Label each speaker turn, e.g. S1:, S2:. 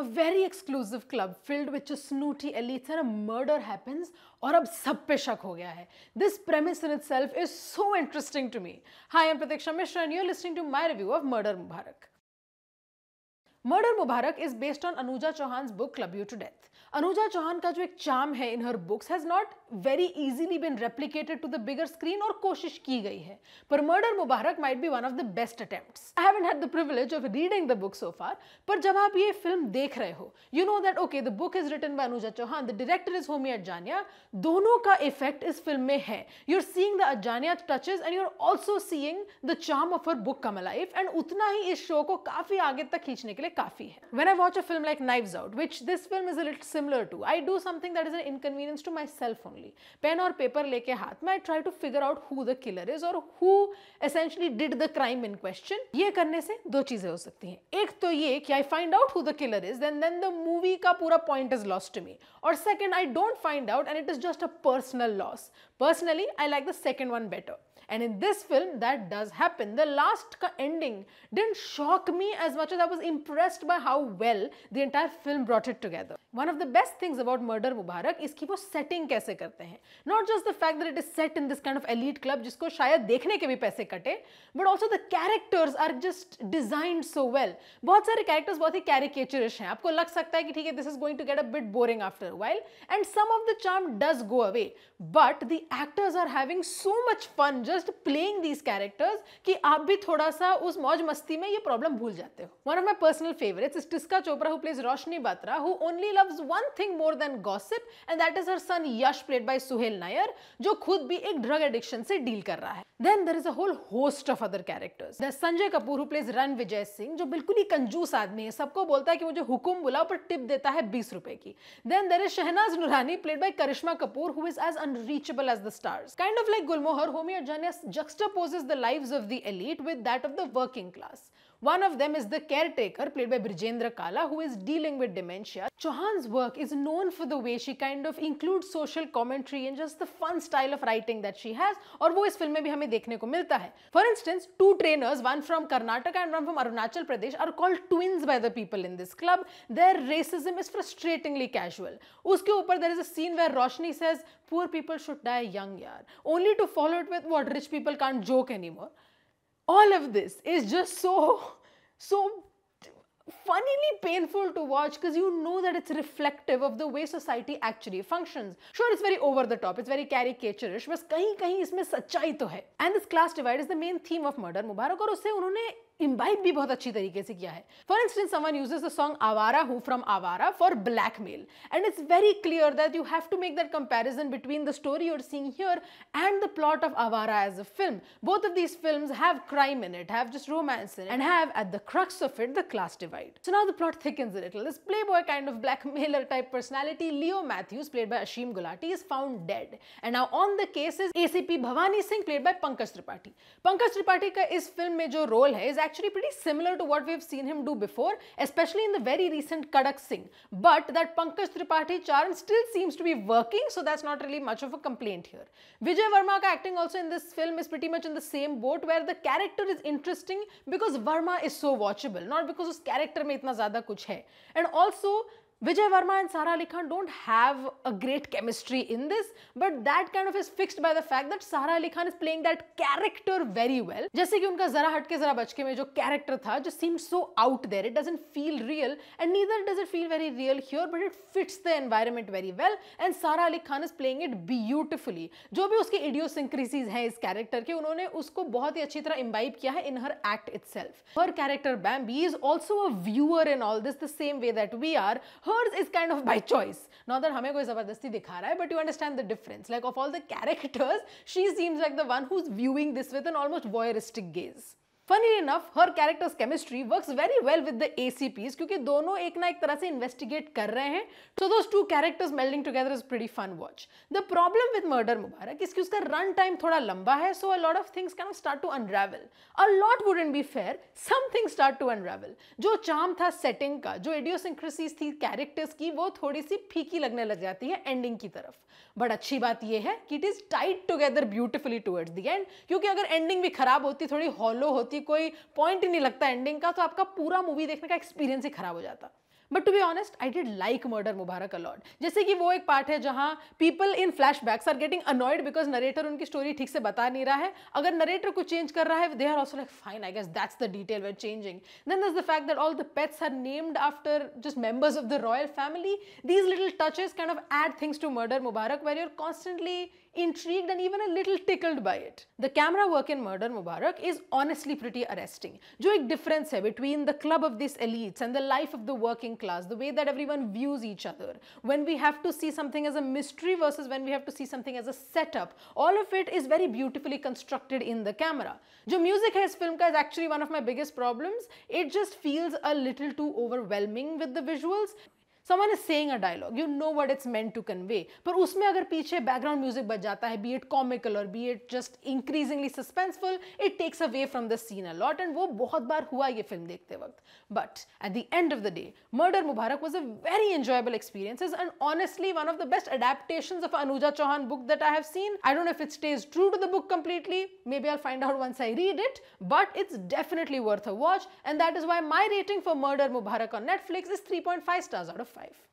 S1: a very exclusive club filled with just snooty elites and a murder happens और अब सब पे शक हो गया है this premise in itself is so interesting to me hi am Pratiksha Mishra and you're listening to my review of Murder Mubarak Murder Mubarak is based on Anuja Chauhan book Club You to Death Anuja Chauhan का जो एक चार्म है in her books has not very easily been replicated to the bigger screen और कोशिश की गई है पर Murder Mubarak might be one of the best attempts I haven't had the privilege of reading the book so far पर जब आप ये फिल्म देख रहे हो you know that okay the book is written by Anuja Chauhan the director is Homi Adajania दोनों का effect इस फिल्म में है you are seeing the Adajania touches and you are also seeing the charm of her book come life and उतना ही इस show को काफी आगे तक खींचने के लिए लिए काफ़ी है when I watch a film like Knives Out which this film is a similar to I do something that is an inconvenience to myself only pen और पेपर लेके हाथ में I try to figure out who the killer is और who essentially did the crime in question ये करने से दो चीज़ें हो सकती हैं एक तो ये कि I find out who the killer is then then the movie का पूरा point is lost to me और second I don't find out and it is just a personal loss personally I like the second one better And in this film, that does happen. The last ending didn't shock me as much as I was impressed by how well the entire film brought it together. One of the best things about Murder Mubarak is कि setting कैसे Not just the fact that it is set in this kind of elite club जिसको शायद देखने के भी पैसे कटे, but also the characters are just designed so well. बहुत सारे characters बहुत ही caricaturish हैं. आपको लग सकता this is going to get a bit boring after a while and some of the charm does go away. But the actors are having so much fun just just playing these characters कि आप भी थोड़ा सा उस मौज मस्ती में ये प्रॉब्लम भूल जाते हो one of my personal favourites is Tisca Chopra who plays Roshni Batra who only loves one thing more than gossip and that is her son Yash played by Suhail Nayyar जो खुद भी एक ड्रग एडिक्शन से डील कर रहा है then there is a whole host of other characters the Sanjay Kapoor who plays Ranvijay Singh जो बिल्कुल ही कंजूस आदमी है सबको बोलता है कि मुझे हुकुम बुलाओ पर टिप देता है बीस रुपए की then there is Shehnaaz Noorani played by Karisma Kapoor who is as unreachable as the stars kind of like Gulmohar Homi और जानिया juxtaposes the lives of the elite with that of the working class. One of them is the caretaker, played by Brijendra Kala, who is dealing with dementia. Chauhan's work is known for the way she kind of includes social commentary and just the fun style of writing that she has. And that is film we have seen in For instance, two trainers, one from Karnataka and one from Arunachal Pradesh, are called twins by the people in this club. Their racism is frustratingly casual. Uske upar, there is a scene where Roshni says, Poor people should die young, yaar. Only to follow it with, What, rich people can't joke anymore? all of this is just so, so funnily painful to watch because you know that it's reflective of the way society actually functions. Sure, it's very over the top, it's very caricaturish, but kahin kahin isme सच्चाई to hai. And this class divide is the main theme of Murder Mubarak aur usse unhone. Imbibe भी बहुत अच्छी तरीके से किया है for instance समन uses the song Awara Hoon from Awara for blackmail and it's very clear that you have to make that comparison between the story you're seeing here and the plot of Awara as a film both of these film have crime in it have just romance in and have at the crux of it the class divide so now the plot thick in little this playboy kind of blackmailer type personality Leo Matthews played by Aashim Gulati is found dead and now on the case is ACP Bhavani Singh played by Pankaj Tripathi Pankaj Tripathi का इस film में जो role है actually pretty similar to what we've seen him do before, especially in the very recent Kadak Singh. But that Pankaj Tripathi Charan still seems to be working, so that's not really much of a complaint here. Vijay Verma acting also in this film is pretty much in the same boat where the character is interesting because Verma is so watchable, not because his character mein itna zyada kuch hai. And also, Vijay Verma and Sara Ali Khan don't have a great chemistry in this, but that kind of is fixed by the fact that Sara Ali Khan is playing that character very well. जैसे कि उनका जरा हटके जरा बचके में जो character था, जो seemed so out there, it doesn't feel real, and neither does it feel very real here, but it fits the environment very well, and Sara Ali Khan is playing it beautifully. जो भी उसके idiosyncrasies हैं इस character के, उन्होंने उसको बहुत ही अच्छी तरह imbibe किया है in her act itself. Her character Bambi is also a viewer in all this, the same way that we are. Her hers is kind of by choice not that हमें कोई ज़बरदस्ती दिखा रहा है but you understand the difference like of all the characters she seems like the one who's viewing this with an almost voyeuristic gaze funny enough her characters chemistry works very well with the ACP's क्योंकि दोनों एक ना एक तरह से investigate कर रहे हैं so those two characters melding together is pretty fun watch the problem with Murder Mubarak इसकी उसका रन टाइम थोड़ा लंबा है so a lot of things can start to unravel a lot wouldn't be fair some thing start to unravel जो charm था setting का जो एडियोसिंक्रेसीज थी कैरेक्टर्स की वो थोड़ी सी फीकी लगने लग जाती है एंडिंग की तरफ बट अच्छी बात यह है कि it is tied together beautifully towards the end क्योंकि अगर एंडिंग भी खराब होती थोड़ी हॉलो होती किसी कोई पॉइंट ही नहीं लगता एंडिंग का तो आपका पूरा मूवी देखने का एक्सपीरियंस ही खराब हो जाता but to be honest I did like Murder Mubarak a lot जैसे कि वो एक पार्ट है जहाँ people in flashbacks are getting annoyed because narrator उनकी स्टोरी ठीक से बता नहीं रहा है अगर नरेटर को चेंज कर रहा है they are also like fine I guess that's the detail were changing then this the fact that all the pets are named after just members of the royal family these little touches kind of add things to Murder Mubarak where you're constantly intrigued and even a little tickled by it. The camera work in Murder Mubarak is honestly pretty arresting. जो एक difference है between the club of these elites and the life of the working class, the way that everyone views each other. When we have to see something as a mystery versus when we have to see something as a setup, all of it is very beautifully constructed in the camera. जो music है इस film का is actually one of my biggest problems. It just feels a little too overwhelming with the visuals someone is saying a dialogue you know what it's meant to convey but usme agar piche background music baj jata be it comical or be it just increasingly suspenseful it takes away from the scene a lot and wo bahut bar hua ye film dekhte waqt but at the end of the day murder mubarak was a very enjoyable experience and honestly one of the best adaptations of anuja chauhan book that i have seen i don't know if it stays true to the book completely maybe i'll find out once i read it but it's definitely worth a watch and that is why my rating for murder mubarak on netflix is 3.5 stars out of 5 life.